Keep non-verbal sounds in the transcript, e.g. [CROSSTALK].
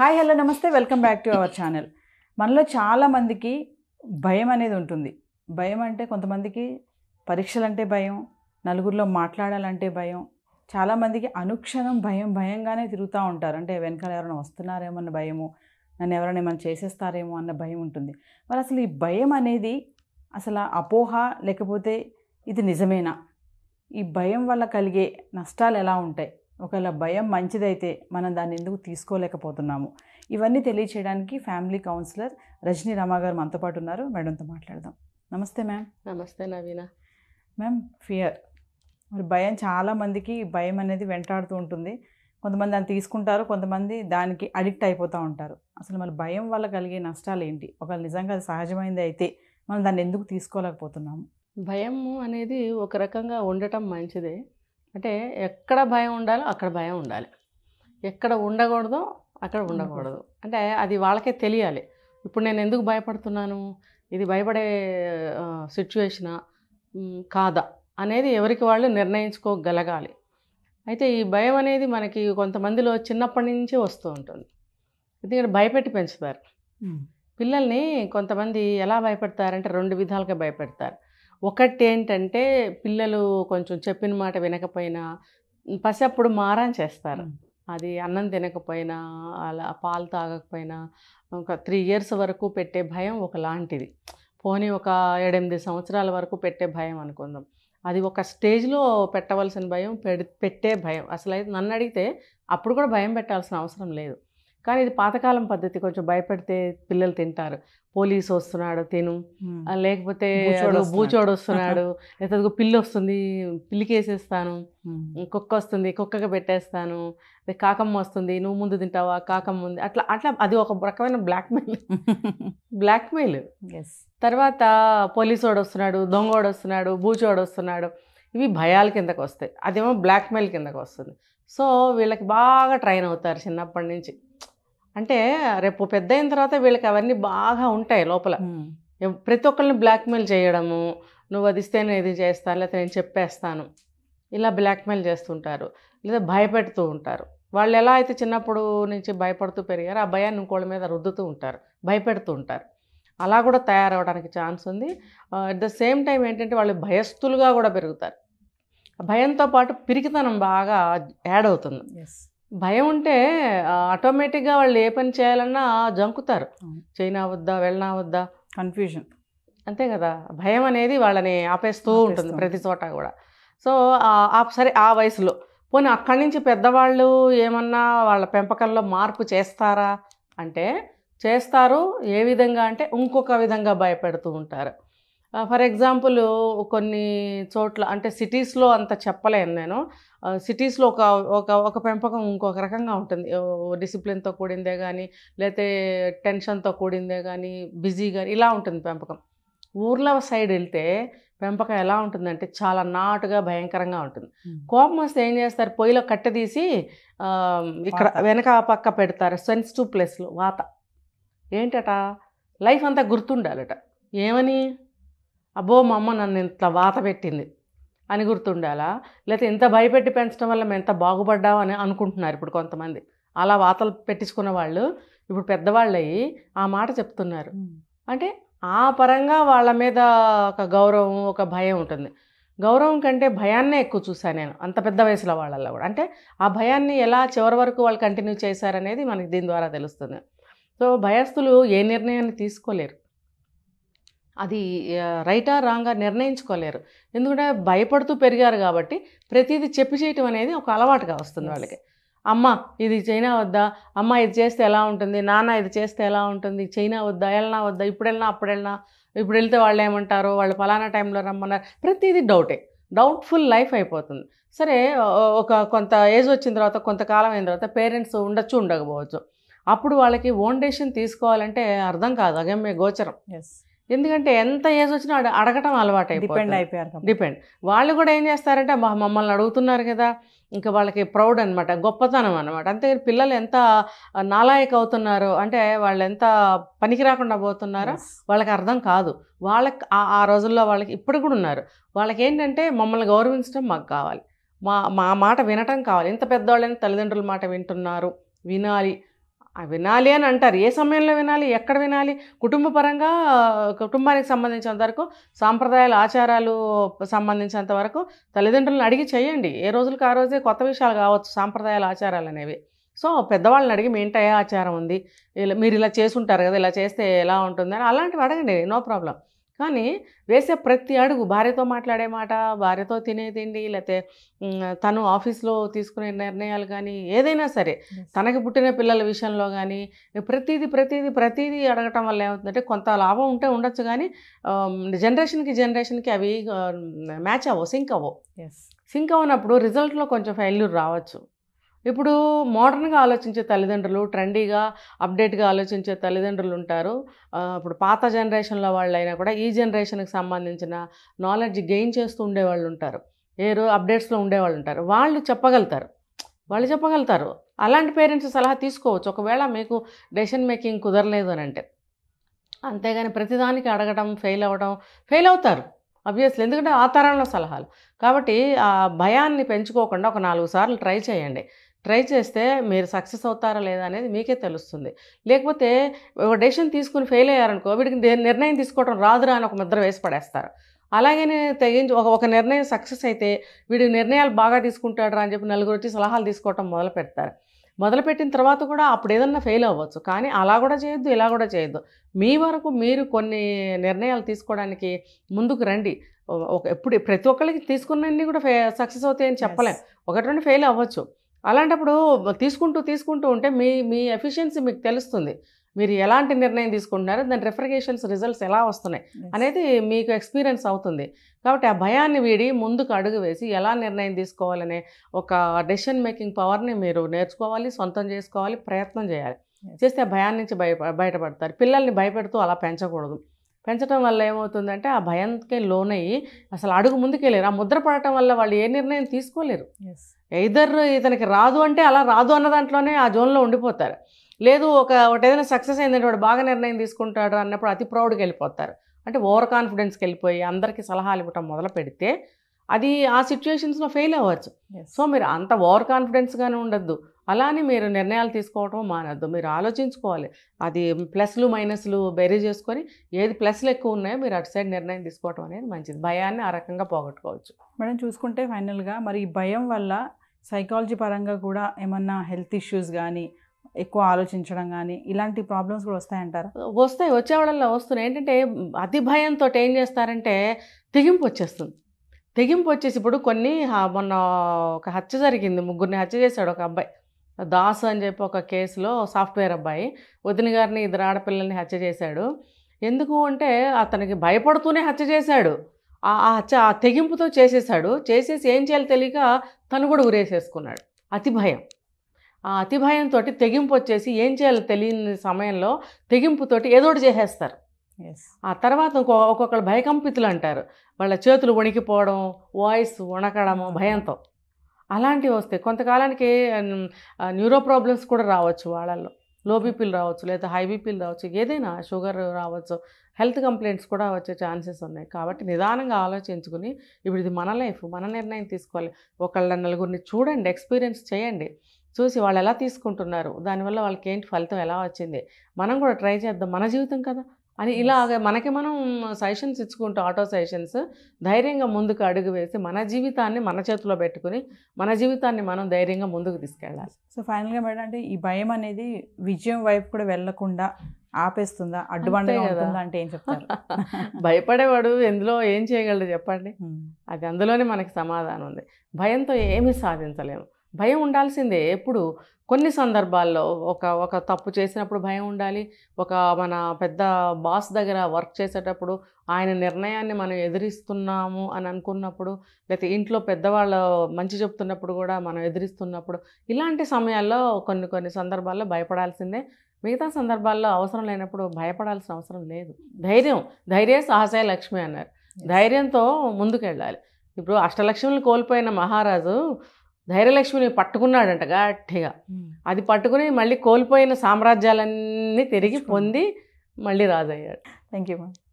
Hi hello నమస్తే welcome back to our channel మనలో చాలామందికి భయం అనేది ఉంటుంది భయం అంటే కొంతమందికి పరీక్షలంటే భయం నలుగురిలో మాట్లాడాలంటే భయం చాలామందికి అనుక్షణం భయం భయంగానే తిరుగుతూ ఉంటారు అంటే వెనకాల ఎవరైనా వస్తున్నారేమో అన్న భయము నన్ను ఎవరైనా ఏమైనా చేసేస్తారేమో అన్న భయం ఉంటుంది మరి అసలు ఈ భయం అనేది అసలు అపోహ లేకపోతే ఇది నిజమేనా ఈ భయం వల్ల కలిగే నష్టాలు ఎలా ఉంటాయి ఒకవేళ భయం మంచిదైతే మనం దాన్ని ఎందుకు తీసుకోలేకపోతున్నాము ఇవన్నీ తెలియచేయడానికి ఫ్యామిలీ కౌన్సిలర్ రజనీ రమాగారు మనతో పాటు ఉన్నారు మేడంతో మాట్లాడదాం నమస్తే మ్యామ్ నమస్తే నవీన మ్యామ్ ఫియర్ మరి భయం చాలామందికి భయం అనేది వెంటాడుతూ ఉంటుంది కొంతమంది దాన్ని తీసుకుంటారు కొంతమంది దానికి అడిక్ట్ అయిపోతూ ఉంటారు అసలు మరి భయం వల్ల కలిగే నష్టాలు ఏంటి ఒకవేళ నిజంగా అది సహజమైంది అయితే మనం దాన్ని ఎందుకు తీసుకోలేకపోతున్నాము భయం అనేది ఒక రకంగా ఉండటం మంచిదే అంటే ఎక్కడ భయం ఉండాలో అక్కడ భయం ఉండాలి ఎక్కడ ఉండకూడదో అక్కడ ఉండకూడదు అంటే అది వాళ్ళకే తెలియాలి ఇప్పుడు నేను ఎందుకు భయపడుతున్నాను ఇది భయపడే సిచ్యువేషనా కాదా అనేది ఎవరికి వాళ్ళు నిర్ణయించుకోగలగాలి అయితే ఈ భయం అనేది మనకి కొంతమందిలో చిన్నప్పటి నుంచి వస్తూ ఉంటుంది ఎందుకంటే భయపెట్టి పెంచుతారు పిల్లల్ని కొంతమంది ఎలా భయపెడతారంటే రెండు విధాలుగా భయపెడతారు ఒకటి ఏంటంటే పిల్లలు కొంచెం చెప్పిన మాట వినకపోయినా అప్పుడు మారం చేస్తారు అది అన్నం తినకపోయినా అలా పాలు తాగకపోయినా ఒక త్రీ ఇయర్స్ వరకు పెట్టే భయం ఒకలాంటిది పోనీ ఒక ఏడెనిమిది సంవత్సరాల వరకు పెట్టే భయం అనుకుందాం అది ఒక స్టేజ్లో పెట్టవలసిన భయం పెట్టే భయం అసలు అయితే నన్ను అడిగితే అప్పుడు కూడా భయం పెట్టాల్సిన అవసరం లేదు కానీ ఇది పాతకాలం పద్ధతి కొంచెం భయపడితే పిల్లలు తింటారు పోలీస్ వస్తున్నాడు తిను లేకపోతే బూచోడు వస్తున్నాడు [LAUGHS] లేకపోతే పిల్లి వస్తుంది పిల్లికి వేసేస్తాను కుక్క వస్తుంది కుక్కకి పెట్టేస్తాను కాకమ్మ వస్తుంది నువ్వు ముందు తింటావా కాకమ్మ ఉంది అట్లా అట్లా అది ఒక రకమైన బ్లాక్మెయిల్ [LAUGHS] బ్లాక్మెయిల్ తర్వాత పోలీసోడు వస్తున్నాడు దొంగోడు వస్తున్నాడు బూచోడు వస్తున్నాడు ఇవి భయాల కిందకు వస్తాయి అదేమో బ్లాక్మెయిల్ కిందకు వస్తుంది సో వీళ్ళకి బాగా ట్రైన్ అవుతారు చిన్నప్పటి నుంచి అంటే రేపు పెద్ద అయిన తర్వాత వీళ్ళకి అవన్నీ బాగా ఉంటాయి లోపల ప్రతి ఒక్కరిని బ్లాక్మెయిల్ చేయడము నువ్వు అది ఇస్తే నేను ఇది చేస్తాను లేకపోతే నేను చెప్పేస్తాను ఇలా బ్లాక్మెయిల్ చేస్తుంటారు లేదా భయపెడుతూ ఉంటారు వాళ్ళు ఎలా అయితే చిన్నప్పుడు నుంచి భయపడుతూ పెరిగారో ఆ భయాన్ని ఇంకోళ్ళ మీద రుద్దుతూ ఉంటారు భయపెడుతూ ఉంటారు అలా కూడా తయారవడానికి ఛాన్స్ ఉంది అట్ ద సేమ్ టైం ఏంటంటే వాళ్ళు భయస్థులుగా కూడా పెరుగుతారు భయంతో పాటు పిరికితనం బాగా యాడ్ అవుతుంది భయం ఉంటే ఆటోమేటిక్గా వాళ్ళు ఏ పని చేయాలన్నా జంకుతారు చైనా వద్దా వెళ్ళినా వద్దా కన్ఫ్యూజన్ అంతే కదా భయం అనేది వాళ్ళని ఆపేస్తూ ఉంటుంది ప్రతి చోట కూడా సో సరే ఆ వయసులో పోనీ అక్కడి నుంచి పెద్దవాళ్ళు ఏమన్నా వాళ్ళ పెంపకంలో మార్పు చేస్తారా అంటే చేస్తారు ఏ విధంగా అంటే ఇంకొక విధంగా భయపెడుతూ ఉంటారు ఫర్ ఎగ్జాంపుల్ కొన్ని చోట్ల అంటే సిటీస్లో అంత చెప్పలేను నేను సిటీస్లో ఒక ఒక ఒక పెంపకం ఇంకొక రకంగా ఉంటుంది డిసిప్లిన్తో కూడిందే కానీ లేతే టెన్షన్తో కూడిందే కానీ బిజీ కానీ ఇలా ఉంటుంది పెంపకం ఊర్లో సైడ్ వెళ్తే పెంపకం ఎలా ఉంటుందంటే చాలా నాటుగా భయంకరంగా ఉంటుంది కోపం వస్తే ఏం చేస్తారు పొయ్యిలో కట్టె తీసి ఇక్కడ వెనక పక్క పెడతారు సెన్సిటివ్ ప్లేస్లో వాత ఏంటట లైఫ్ అంతా గుర్తుండాలట ఏమని అబ్బో మా అమ్మ నన్ను ఇంత వాత పెట్టింది అని గుర్తుండాలా లేకపోతే ఇంత భయపెట్టి పెంచడం వల్ల మేము ఎంత బాగుపడ్డావు అని అనుకుంటున్నారు ఇప్పుడు కొంతమంది అలా వాతలు పెట్టించుకున్న వాళ్ళు ఇప్పుడు పెద్దవాళ్ళు అయ్యి ఆ మాట చెప్తున్నారు అంటే ఆ పరంగా వాళ్ళ మీద ఒక గౌరవం ఒక భయం ఉంటుంది గౌరవం కంటే భయాన్నే ఎక్కువ చూశాను నేను అంత పెద్ద వయసులో వాళ్ళల్లో కూడా అంటే ఆ భయాన్ని ఎలా చివరి వరకు వాళ్ళు కంటిన్యూ చేశారనేది మనకి దీని ద్వారా తెలుస్తుంది సో భయస్థులు ఏ నిర్ణయాన్ని తీసుకోలేరు అది రైటా రాంగా నిర్ణయించుకోలేరు ఎందుకంటే భయపడుతూ పెరిగారు కాబట్టి ప్రతిదీ చెప్పి చేయటం అనేది ఒక అలవాటుగా వస్తుంది వాళ్ళకి అమ్మ ఇది చైనా వద్దా అమ్మ ఇది చేస్తే ఎలా ఉంటుంది నాన్న ఇది చేస్తే ఎలా ఉంటుంది చైనా వద్దా వెళ్ళినా వద్దా ఇప్పుడు వెళ్ళినా అప్పుడు వెళ్ళినా ఇప్పుడు వెళ్తే వాళ్ళు ఏమంటారు వాళ్ళు ఫలానా టైంలో రమ్మన్నారు ప్రతిదీ డౌటే డౌట్ఫుల్ లైఫ్ అయిపోతుంది సరే ఒక కొంత ఏజ్ వచ్చిన తర్వాత కొంతకాలం అయిన తర్వాత పేరెంట్స్ ఉండొచ్చు ఉండకపోవచ్చు అప్పుడు వాళ్ళకి ఓన్ డెసిషన్ తీసుకోవాలంటే అర్థం కాదు అగమ్య గోచరం ఎస్ ఎందుకంటే ఎంత ఏజ్ వచ్చినా అడగటం అలవాటు డిపెండ్ అయిపోయారు డిపెండ్ వాళ్ళు కూడా ఏం చేస్తారంటే మమ్మల్ని అడుగుతున్నారు కదా ఇంకా వాళ్ళకి ప్రౌడ్ అనమాట గొప్పతనం అనమాట అంతే పిల్లలు ఎంత నాలాయక అవుతున్నారు అంటే వాళ్ళు ఎంత పనికి రాకుండా పోతున్నారో వాళ్ళకి అర్థం కాదు వాళ్ళకి ఆ రోజుల్లో వాళ్ళకి ఇప్పుడు కూడా ఉన్నారు వాళ్ళకి ఏంటంటే మమ్మల్ని గౌరవించడం మాకు కావాలి మా మా మాట వినటం కావాలి ఇంత పెద్దవాళ్ళైనా తల్లిదండ్రుల మాట వింటున్నారు వినాలి వినాలి అని అంటారు ఏ సమయంలో వినాలి ఎక్కడ వినాలి కుటుంబ పరంగా కుటుంబానికి సంబంధించినంత వరకు సాంప్రదాయాలు ఆచారాలు సంబంధించినంత వరకు తల్లిదండ్రులను అడిగి చేయండి ఏ రోజులకు ఆ రోజే కొత్త విషయాలు కావచ్చు సాంప్రదాయాలు ఆచారాలు అనేవి సో పెద్దవాళ్ళని అడిగి మీ ఇంట ఏ ఆచారం ఉంది ఇలా మీరు ఇలా చేసుంటారు కదా ఇలా చేస్తే ఎలా ఉంటుంది అని అలాంటివి అడగండి నో ప్రాబ్లం కానీ వేసే ప్రతి అడుగు భార్యతో మాట్లాడే మాట భార్యతో తినే తిండి లేకపోతే తను ఆఫీస్లో తీసుకునే నిర్ణయాలు కానీ ఏదైనా సరే తనకి పుట్టిన పిల్లల విషయంలో కానీ ప్రతిదీ ప్రతిదీ ప్రతిదీ అడగటం వల్ల ఏమవుతుందంటే కొంత లాభం ఉంటే ఉండొచ్చు కానీ జనరేషన్కి జనరేషన్కి అవి మ్యాచ్ అవ్వవు సింక్ అవ్వవు సింక్ అవ్వనప్పుడు రిజల్ట్లో కొంచెం ఫెయిల్యూర్ రావచ్చు ఇప్పుడు మోడర్న్గా ఆలోచించే తల్లిదండ్రులు ట్రెండీగా అప్డేట్గా ఆలోచించే తల్లిదండ్రులు ఉంటారు ఇప్పుడు పాత జనరేషన్లో వాళ్ళైనా కూడా ఈ జనరేషన్కి సంబంధించిన నాలెడ్జ్ గెయిన్ చేస్తూ ఉండేవాళ్ళు ఉంటారు వేరు అప్డేట్స్లో ఉండేవాళ్ళు ఉంటారు వాళ్ళు చెప్పగలుగుతారు వాళ్ళు చెప్పగలుగుతారు అలాంటి పేరెంట్స్ సలహా తీసుకోవచ్చు ఒకవేళ మీకు డెసిషన్ మేకింగ్ కుదరలేదు అని అంటే అంతేగాని ప్రతిదానికి అడగడం ఫెయిల్ అవ్వడం ఫెయిల్ అవుతారు అబ్వియస్లీ ఎందుకంటే ఆ తరంలో సలహాలు కాబట్టి ఆ భయాన్ని పెంచుకోకుండా ఒక నాలుగు సార్లు ట్రై చేయండి ట్రై చేస్తే మీరు సక్సెస్ అవుతారా లేదా అనేది మీకే తెలుస్తుంది లేకపోతే ఒక డెసిషన్ తీసుకుని ఫెయిల్ అయ్యారనుకో వీడికి నిర్ణయం తీసుకోవడం రాదురా అని ఒక ముద్ర వేసి పడేస్తారు అలాగే తెగించి ఒక ఒక నిర్ణయం సక్సెస్ అయితే వీడి నిర్ణయాలు బాగా తీసుకుంటాడు అని చెప్పి నలుగురు వచ్చి సలహాలు తీసుకోవటం మొదలు పెడతారు మొదలుపెట్టిన తర్వాత కూడా అప్పుడు ఏదన్నా ఫెయిల్ అవ్వచ్చు కానీ అలా కూడా చేయొద్దు ఇలా కూడా చేయొద్దు మీ వరకు మీరు కొన్ని నిర్ణయాలు తీసుకోవడానికి ముందుకు రండి ఒక ఎప్పుడు ప్రతి ఒక్కరికి తీసుకున్నీ కూడా సక్సెస్ అవుతాయని చెప్పలేం ఒకటి రెండు ఫెయిల్ అవ్వచ్చు అలాంటప్పుడు తీసుకుంటూ తీసుకుంటూ ఉంటే మీ మీ ఎఫిషియన్సీ మీకు తెలుస్తుంది మీరు ఎలాంటి నిర్ణయం తీసుకుంటున్నారో దాని రిఫర్గేషన్స్ రిజల్ట్స్ ఎలా వస్తున్నాయి అనేది మీకు ఎక్స్పీరియన్స్ అవుతుంది కాబట్టి ఆ భయాన్ని వీడి ముందుకు అడుగు వేసి ఎలా నిర్ణయం తీసుకోవాలనే ఒక డెసిషన్ మేకింగ్ పవర్ని మీరు నేర్చుకోవాలి సొంతం చేసుకోవాలి ప్రయత్నం చేయాలి చేస్తే ఆ భయాన్నించి బయట బయటపడతారు పిల్లల్ని భయపెడుతూ అలా పెంచకూడదు పెంచడం వల్ల ఏమవుతుందంటే ఆ భయంకే లోనయ్యి అసలు అడుగు ముందుకెళ్ళారు ఆ ముద్ర పడటం వల్ల వాళ్ళు ఏ నిర్ణయం తీసుకోలేరు ఇద్దరు ఇతనికి రాదు అంటే అలా రాదు అన్న దాంట్లోనే ఆ జోన్లో ఉండిపోతారు లేదు ఒక ఒకటి ఏదైనా సక్సెస్ అయిందంటే వాడు బాగా నిర్ణయం తీసుకుంటాడు అన్నప్పుడు అతి ప్రౌడ్కి వెళ్ళిపోతారు అంటే ఓవర్ కాన్ఫిడెన్స్కి వెళ్ళిపోయి అందరికీ సలహాలు ఇవ్వటం మొదలు పెడితే అది ఆ సిచ్యుయేషన్స్లో ఫెయిల్ అవ్వచ్చు సో మీరు అంత ఓవర్ కాన్ఫిడెన్స్గానే ఉండద్దు అలానే మీరు నిర్ణయాలు తీసుకోవడం మానద్దు మీరు ఆలోచించుకోవాలి అది ప్లస్లు మైనస్లు బెరీ చేసుకొని ఏది ప్లస్లు ఎక్కువ ఉన్నాయో మీరు అటు సైడ్ నిర్ణయం తీసుకోవడం అనేది మంచిది భయాన్ని ఆ రకంగా పోగొట్టుకోవచ్చు మేడం చూసుకుంటే ఫైనల్గా మరి భయం వల్ల సైకాలజీ పరంగా కూడా ఏమన్నా హెల్త్ ఇష్యూస్ కానీ ఎక్కువ ఆలోచించడం కానీ ఇలాంటి ప్రాబ్లమ్స్ కూడా వస్తాయంటారు వస్తాయి వచ్చే వస్తున్నాయి ఏంటంటే అతి భయంతో ఏం చేస్తారంటే తెగింపు వచ్చేస్తుంది తెగింపు వచ్చేసి ఇప్పుడు కొన్ని మొన్న ఒక హత్య జరిగింది ముగ్గురిని హత్య చేశాడు ఒక అబ్బాయి దాసు అని చెప్పి ఒక కేసులో సాఫ్ట్వేర్ అబ్బాయి వదిన గారిని ఇద్దరు ఆడపిల్లల్ని హత్య చేశాడు ఎందుకు అంటే అతనికి భయపడుతూనే హత్య చేశాడు ఆ హత్య ఆ తెగింపుతో చేసేసాడు చేసేసి ఏం చేయాలి తెలియక తను కూడా ఉరేసేసుకున్నాడు అతి భయం ఆ అతి భయంతో తెగింపు వచ్చేసి ఏం చేయాలో తెలియని సమయంలో తెగింపుతోటి ఏదోటి చేసేస్తారు ఆ తర్వాత ఇంకో ఒక్కొక్కరు భయకంపితులు అంటారు వాళ్ళ చేతులు వణికిపోవడం వాయిస్ వణకడము hmm. భయంతో అలాంటివి వస్తాయి కొంతకాలానికి న్యూరో ప్రాబ్లమ్స్ కూడా రావచ్చు వాళ్ళల్లో లో hmm. బీపీలు రావచ్చు లేదా హై బీపీలు రావచ్చు ఏదైనా షుగర్ రావచ్చు హెల్త్ కంప్లైంట్స్ కూడా వచ్చే ఛాన్సెస్ ఉన్నాయి కాబట్టి నిదానంగా ఆలోచించుకుని ఇప్పుడు ఇది మన లైఫ్ మన నిర్ణయం తీసుకోవాలి ఒకళ్ళ నలుగురిని చూడండి ఎక్స్పీరియన్స్ చేయండి చూసి వాళ్ళు ఎలా తీసుకుంటున్నారు దానివల్ల వాళ్ళకి ఏంటి ఫలితం ఎలా వచ్చింది మనం కూడా ట్రై చేద్దాం మన జీవితం కదా అని ఇలాగ మనకి మనం సజెషన్స్ ఇచ్చుకుంటూ ఆటో సజెషన్స్ ధైర్యంగా ముందుకు అడుగు వేసి మన జీవితాన్ని మన చేతిలో పెట్టుకుని మన జీవితాన్ని మనం ధైర్యంగా ముందుకు తీసుకెళ్ళాలి సో ఫైనల్గా మేడం అంటే ఈ భయం అనేది విజయం వైపు కూడా వెళ్లకుండా ఆపేస్తుందా అడ్డుబండే కదా అంటే ఏం చెప్తారు [LAUGHS] భయపడేవాడు ఎందులో ఏం చేయగలడు చెప్పండి hmm. అది అందులోనే మనకి సమాధానం ఉంది భయంతో ఏమీ సాధించలేము భయం ఉండాల్సిందే ఎప్పుడు కొన్ని సందర్భాల్లో ఒక ఒక తప్పు చేసినప్పుడు భయం ఉండాలి ఒక మన పెద్ద బాస్ దగ్గర వర్క్ చేసేటప్పుడు ఆయన నిర్ణయాన్ని మనం ఎదిరిస్తున్నాము అని అనుకున్నప్పుడు లేకపోతే ఇంట్లో పెద్దవాళ్ళు మంచి చెప్తున్నప్పుడు కూడా మనం ఎదిరిస్తున్నప్పుడు ఇలాంటి సమయాల్లో కొన్ని కొన్ని సందర్భాల్లో భయపడాల్సిందే మిగతా సందర్భాల్లో అవసరం లేనప్పుడు భయపడాల్సిన అవసరం లేదు ధైర్యం ధైర్య సాహసే లక్ష్మి అన్నారు ధైర్యంతో ముందుకెళ్ళాలి ఇప్పుడు అష్టలక్ష్మిని కోల్పోయిన మహారాజు ధైర్యలక్ష్మిని పట్టుకున్నాడంట గట్టిగా అది పట్టుకుని మళ్ళీ కోల్పోయిన సామ్రాజ్యాలన్నీ తిరిగి పొంది మళ్ళీ రాజయ్యాడు థ్యాంక్ యూ మ్యామ్